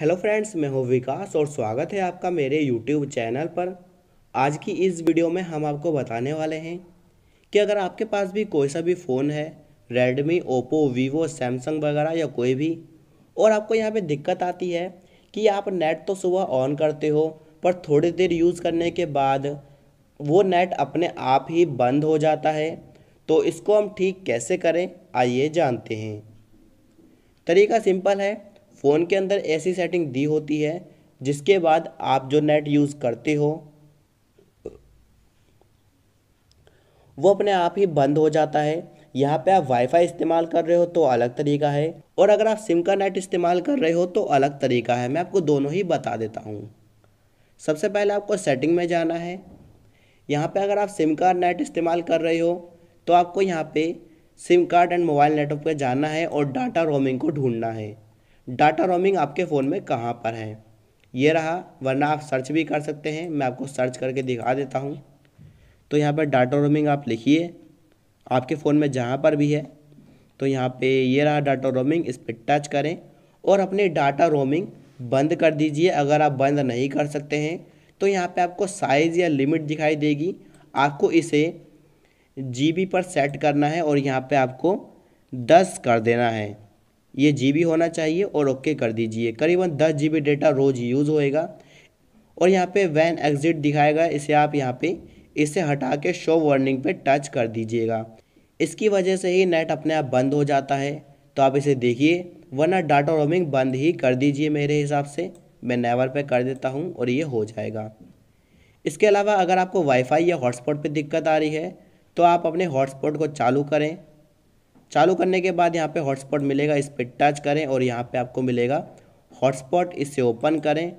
hello friends मैं हूं विकास और स्वागत है आपका मेरे यूट्यूब चैनल पर आज की इस वीडियो में हम आपको बताने वाले हैं कि अगर आपके पास भी कोई सा भी फ़ोन है रेडमी ओप्पो वीवो सैमसंग वगैरह या कोई भी और आपको यहाँ पे दिक्कत आती है कि आप नेट तो सुबह ऑन करते हो पर थोड़ी देर यूज़ करने के बाद वो नेट अपने आप ही बंद हो जाता है तो इसको हम ठीक कैसे करें आइए जानते हैं तरीका सिंपल है फ़ोन के अंदर ऐसी सेटिंग दी होती है जिसके बाद आप जो नेट यूज़ करते हो वो अपने आप ही बंद हो जाता है यहाँ पे आप वाईफाई इस्तेमाल कर रहे हो तो अलग तरीका है और अगर आप सिम का नेट इस्तेमाल कर रहे हो तो अलग तरीका है मैं आपको दोनों ही बता देता हूँ सबसे पहले आपको सेटिंग में जाना है यहाँ पे अगर आप सिम का नेट इस्तेमाल कर रहे हो तो आपको यहाँ पे SIM card and mobile network पर जाना है और डाटा रोमिंग को ढूंढना है डाटा रोमिंग आपके फ़ोन में कहाँ पर है ये रहा वरना आप सर्च भी कर सकते हैं मैं आपको सर्च करके दिखा देता हूँ तो यहाँ पर डाटा रोमिंग आप लिखिए आपके फ़ोन में जहाँ पर भी है तो यहाँ पे ये रहा डाटा रोमिंग इस पर टच करें और अपने डाटा रोमिंग बंद कर दीजिए अगर आप बंद नहीं कर सकते हैं तो यहाँ पे आपको साइज़ या लिमिट दिखाई देगी आपको इसे जी पर सेट करना है और यहाँ पे आपको दस कर देना है ये जी होना चाहिए और ओके कर दीजिए करीबन दस जी डेटा रोज़ यूज़ होएगा और यहाँ पे वैन एग्ज़िट दिखाएगा इसे आप यहाँ पे इसे हटा के शो वार्निंग पे टच कर दीजिएगा इसकी वजह से ही नेट अपने आप बंद हो जाता है तो आप इसे देखिए वरना डाटा रोमिंग बंद ही कर दीजिए मेरे हिसाब से मैं नेवर पे कर देता हूँ और ये हो जाएगा इसके अलावा अगर आपको वाईफाई या हॉटस्पॉट पर दिक्कत आ रही है तो आप अपने हॉटस्पॉट को चालू करें चालू करने के बाद यहाँ पे हॉटस्पॉट मिलेगा इस पर टच करें और यहाँ पे आपको मिलेगा हॉटस्पॉट इससे ओपन करें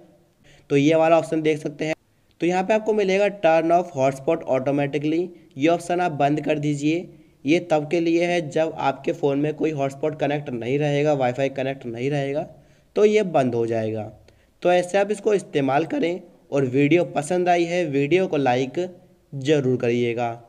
तो ये वाला ऑप्शन देख सकते हैं तो यहाँ पे आपको मिलेगा टर्न ऑफ हॉटस्पॉट ऑटोमेटिकली ये ऑप्शन आप बंद कर दीजिए ये तब के लिए है जब आपके फ़ोन में कोई हॉटस्पॉट कनेक्ट नहीं रहेगा वाईफाई कनेक्ट नहीं रहेगा तो ये बंद हो जाएगा तो ऐसे आप इसको इस्तेमाल करें और वीडियो पसंद आई है वीडियो को लाइक ज़रूर करिएगा